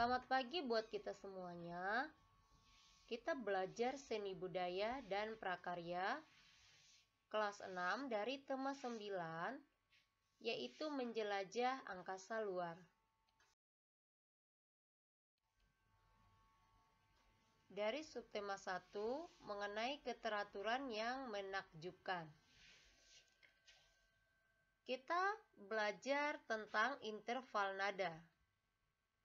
Selamat pagi buat kita semuanya. Kita belajar seni budaya dan prakarya kelas 6 dari tema 9 yaitu menjelajah angkasa luar. Dari subtema 1 mengenai keteraturan yang menakjubkan. Kita belajar tentang interval nada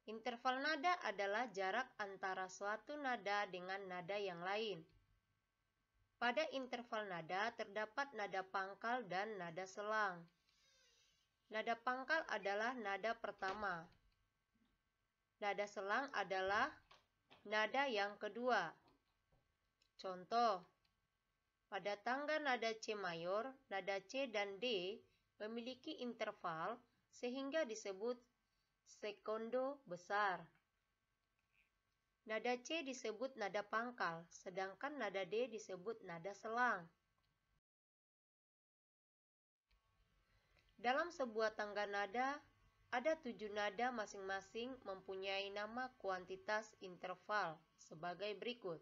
Interval nada adalah jarak antara suatu nada dengan nada yang lain. Pada interval nada terdapat nada pangkal dan nada selang. Nada pangkal adalah nada pertama. Nada selang adalah nada yang kedua. Contoh, pada tangga nada C mayor, nada C dan D memiliki interval sehingga disebut Sekondo besar. Nada C disebut nada pangkal, sedangkan nada D disebut nada selang. Dalam sebuah tangga nada, ada tujuh nada masing-masing mempunyai nama kuantitas interval sebagai berikut.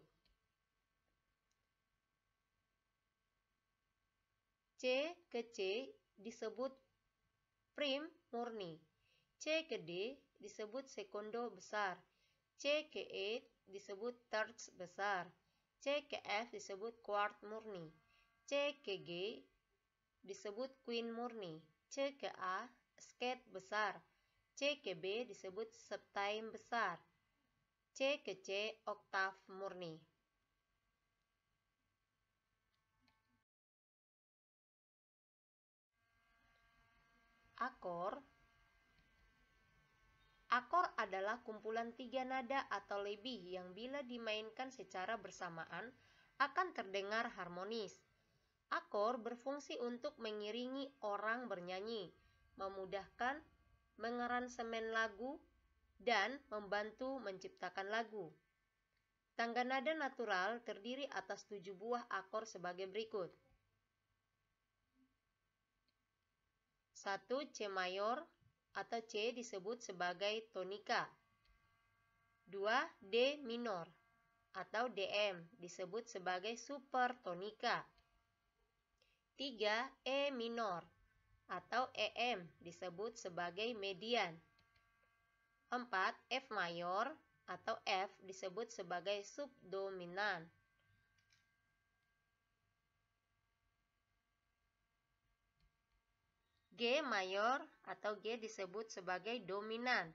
C ke C disebut prim murni, C ke D disebut sekondo besar, C ke E disebut terz besar, C ke F disebut kuart murni, C ke G disebut queen murni, C ke A skate besar, C ke B disebut septime besar, C ke C oktav murni. Akor Akor adalah kumpulan tiga nada atau lebih yang bila dimainkan secara bersamaan akan terdengar harmonis. Akor berfungsi untuk mengiringi orang bernyanyi, memudahkan mengaransemen lagu, dan membantu menciptakan lagu. Tangga nada natural terdiri atas tujuh buah akor sebagai berikut. 1. C mayor atau C disebut sebagai tonika. 2. D minor atau DM disebut sebagai supertonika. 3. E minor atau EM disebut sebagai median. 4. F mayor atau F disebut sebagai subdominan. G mayor atau G disebut sebagai dominan.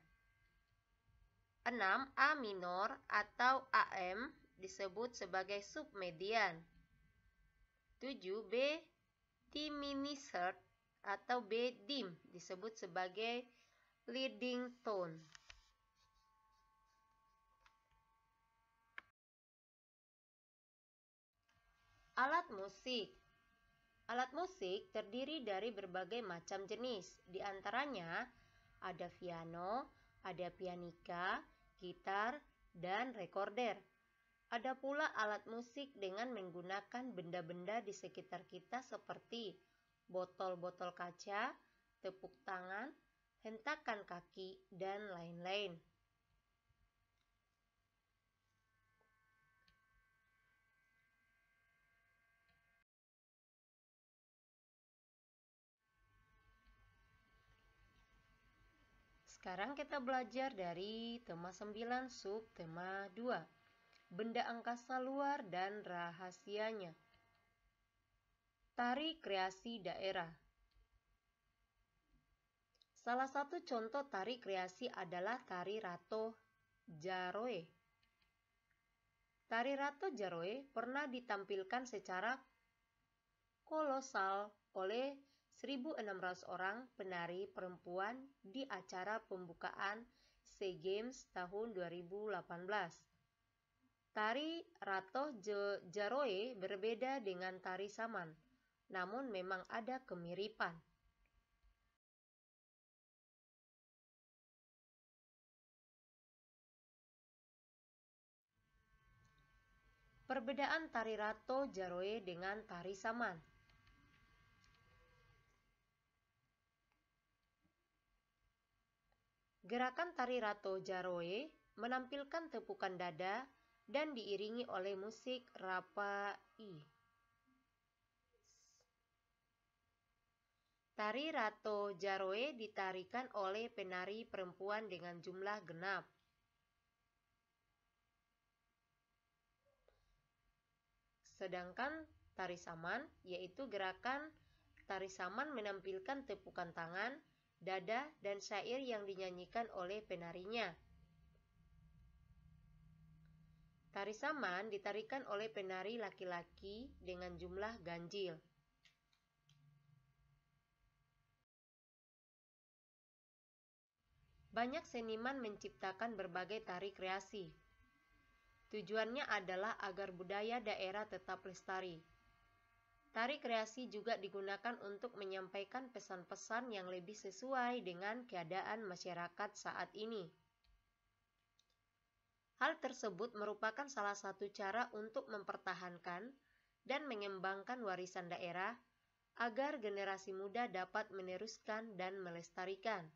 6. A minor atau AM disebut sebagai submedian. 7. B diminished atau B dim disebut sebagai leading tone. Alat musik Alat musik terdiri dari berbagai macam jenis, di antaranya ada piano, ada pianika, gitar, dan recorder. Ada pula alat musik dengan menggunakan benda-benda di sekitar kita seperti botol-botol kaca, tepuk tangan, hentakan kaki, dan lain-lain. Sekarang kita belajar dari tema 9 sub tema 2. Benda angkasa luar dan rahasianya. Tari kreasi daerah. Salah satu contoh tari kreasi adalah tari Rato Jaroe. Tari Rato Jaroe pernah ditampilkan secara kolosal oleh 1.600 orang penari perempuan di acara pembukaan SEA Games tahun 2018. Tari Rato Jaroe berbeda dengan tari Saman, namun memang ada kemiripan. Perbedaan tari Rato Jaroe dengan tari Saman Gerakan tari rato jaroe menampilkan tepukan dada dan diiringi oleh musik rapai. Tari rato jaroe ditarikan oleh penari perempuan dengan jumlah genap. Sedangkan tari saman yaitu gerakan tari saman menampilkan tepukan tangan dada, dan syair yang dinyanyikan oleh penarinya. Tari saman ditarikan oleh penari laki-laki dengan jumlah ganjil. Banyak seniman menciptakan berbagai tari kreasi. Tujuannya adalah agar budaya daerah tetap lestari, Tari kreasi juga digunakan untuk menyampaikan pesan-pesan yang lebih sesuai dengan keadaan masyarakat saat ini. Hal tersebut merupakan salah satu cara untuk mempertahankan dan mengembangkan warisan daerah agar generasi muda dapat meneruskan dan melestarikan.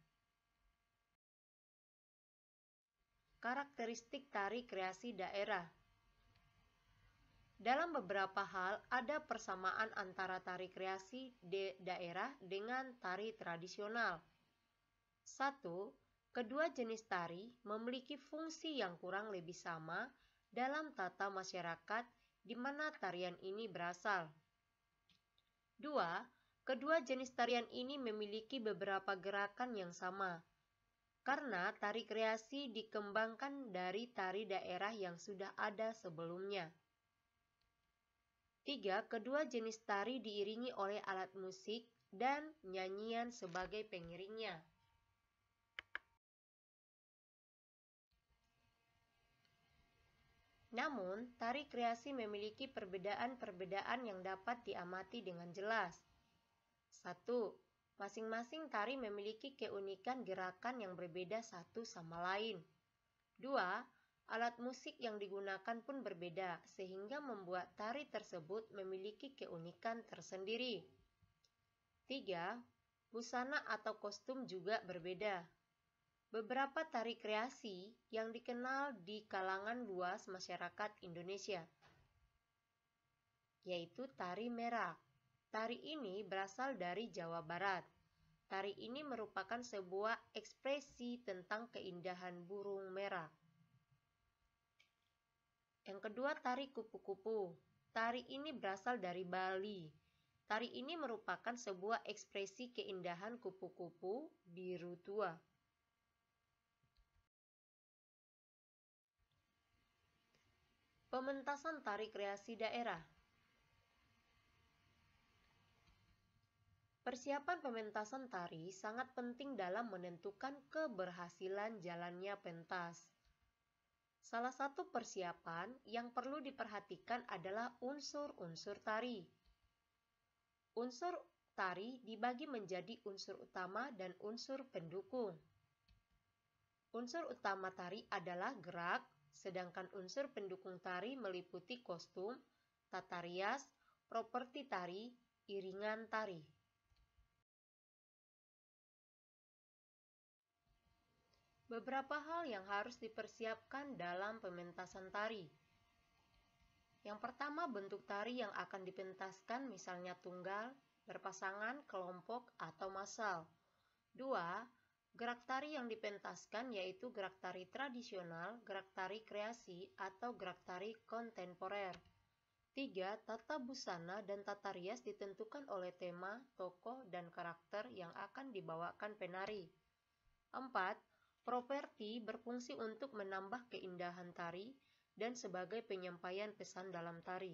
Karakteristik tari kreasi daerah dalam beberapa hal, ada persamaan antara tari kreasi daerah dengan tari tradisional. 1. Kedua jenis tari memiliki fungsi yang kurang lebih sama dalam tata masyarakat di mana tarian ini berasal. 2. Kedua jenis tarian ini memiliki beberapa gerakan yang sama, karena tari kreasi dikembangkan dari tari daerah yang sudah ada sebelumnya. 3. Kedua jenis tari diiringi oleh alat musik dan nyanyian sebagai pengiringnya. Namun, tari kreasi memiliki perbedaan-perbedaan yang dapat diamati dengan jelas. 1. Masing-masing tari memiliki keunikan gerakan yang berbeda satu sama lain. 2. Alat musik yang digunakan pun berbeda, sehingga membuat tari tersebut memiliki keunikan tersendiri. 3. Busana atau kostum juga berbeda. Beberapa tari kreasi yang dikenal di kalangan luas masyarakat Indonesia, yaitu tari merak. Tari ini berasal dari Jawa Barat. Tari ini merupakan sebuah ekspresi tentang keindahan burung merak. Yang kedua, tari kupu-kupu. Tari ini berasal dari Bali. Tari ini merupakan sebuah ekspresi keindahan kupu-kupu biru tua. Pementasan tari kreasi daerah Persiapan pementasan tari sangat penting dalam menentukan keberhasilan jalannya pentas. Salah satu persiapan yang perlu diperhatikan adalah unsur-unsur tari. Unsur tari dibagi menjadi unsur utama dan unsur pendukung. Unsur utama tari adalah gerak, sedangkan unsur pendukung tari meliputi kostum, tata rias, properti tari, iringan tari. Beberapa hal yang harus dipersiapkan dalam pementasan tari. Yang pertama, bentuk tari yang akan dipentaskan misalnya tunggal, berpasangan, kelompok, atau massal. Dua, gerak tari yang dipentaskan yaitu gerak tari tradisional, gerak tari kreasi, atau gerak tari kontemporer. Tiga, tata busana dan tata rias ditentukan oleh tema, tokoh, dan karakter yang akan dibawakan penari. Empat, Properti berfungsi untuk menambah keindahan tari dan sebagai penyampaian pesan dalam tari.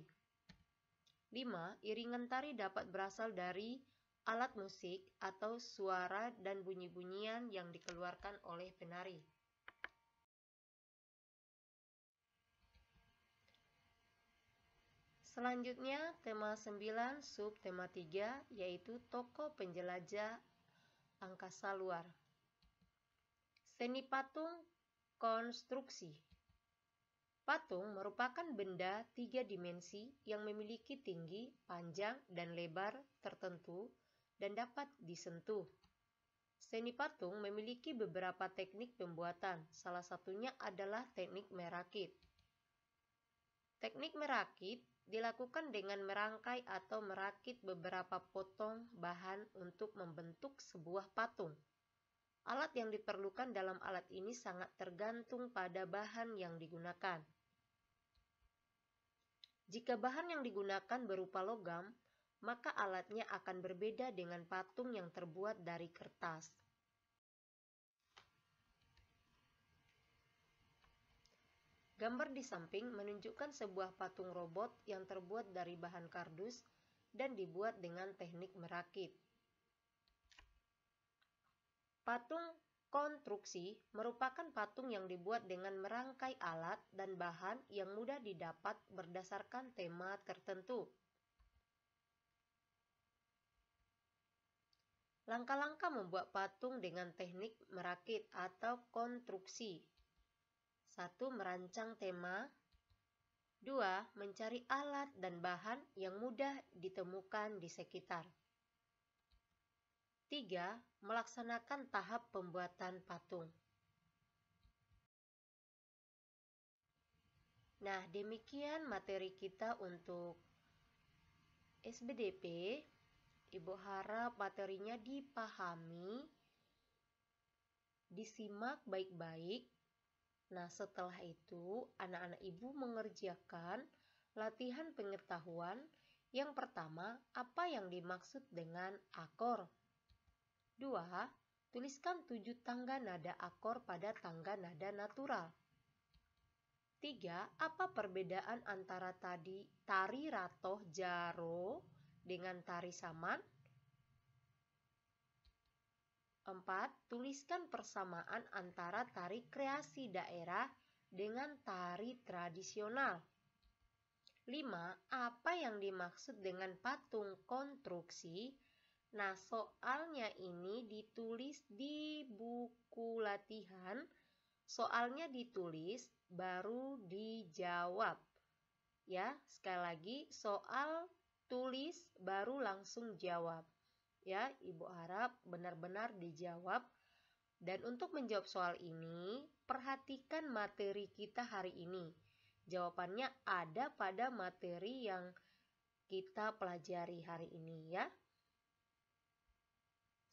5. Iringan tari dapat berasal dari alat musik atau suara dan bunyi-bunyian yang dikeluarkan oleh penari. Selanjutnya, tema 9, subtema 3, yaitu Toko Penjelajah Angkasa Luar. Seni patung konstruksi. Patung merupakan benda tiga dimensi yang memiliki tinggi, panjang, dan lebar tertentu dan dapat disentuh. Seni patung memiliki beberapa teknik pembuatan, salah satunya adalah teknik merakit. Teknik merakit dilakukan dengan merangkai atau merakit beberapa potong bahan untuk membentuk sebuah patung. Alat yang diperlukan dalam alat ini sangat tergantung pada bahan yang digunakan. Jika bahan yang digunakan berupa logam, maka alatnya akan berbeda dengan patung yang terbuat dari kertas. Gambar di samping menunjukkan sebuah patung robot yang terbuat dari bahan kardus dan dibuat dengan teknik merakit. Patung konstruksi merupakan patung yang dibuat dengan merangkai alat dan bahan yang mudah didapat berdasarkan tema tertentu. Langkah-langkah membuat patung dengan teknik merakit atau konstruksi. 1. Merancang tema 2. Mencari alat dan bahan yang mudah ditemukan di sekitar Tiga, melaksanakan tahap pembuatan patung. Nah, demikian materi kita untuk SBDP. Ibu harap materinya dipahami, disimak baik-baik. Nah, setelah itu, anak-anak ibu mengerjakan latihan pengetahuan. Yang pertama, apa yang dimaksud dengan akor? 2. Tuliskan tujuh tangga nada akor pada tangga nada natural. 3. Apa perbedaan antara tadi tari ratoh jaro dengan tari saman? 4. Tuliskan persamaan antara tari kreasi daerah dengan tari tradisional. 5. Apa yang dimaksud dengan patung konstruksi Nah, soalnya ini ditulis di buku latihan. Soalnya ditulis baru dijawab. Ya, sekali lagi soal tulis baru langsung jawab. Ya, Ibu harap benar-benar dijawab. Dan untuk menjawab soal ini, perhatikan materi kita hari ini. Jawabannya ada pada materi yang kita pelajari hari ini ya.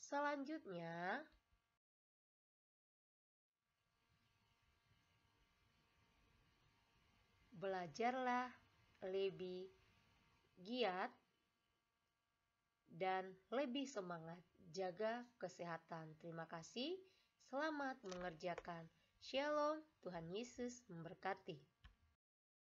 Selanjutnya, belajarlah lebih giat dan lebih semangat jaga kesehatan. Terima kasih. Selamat mengerjakan. Shalom. Tuhan Yesus memberkati.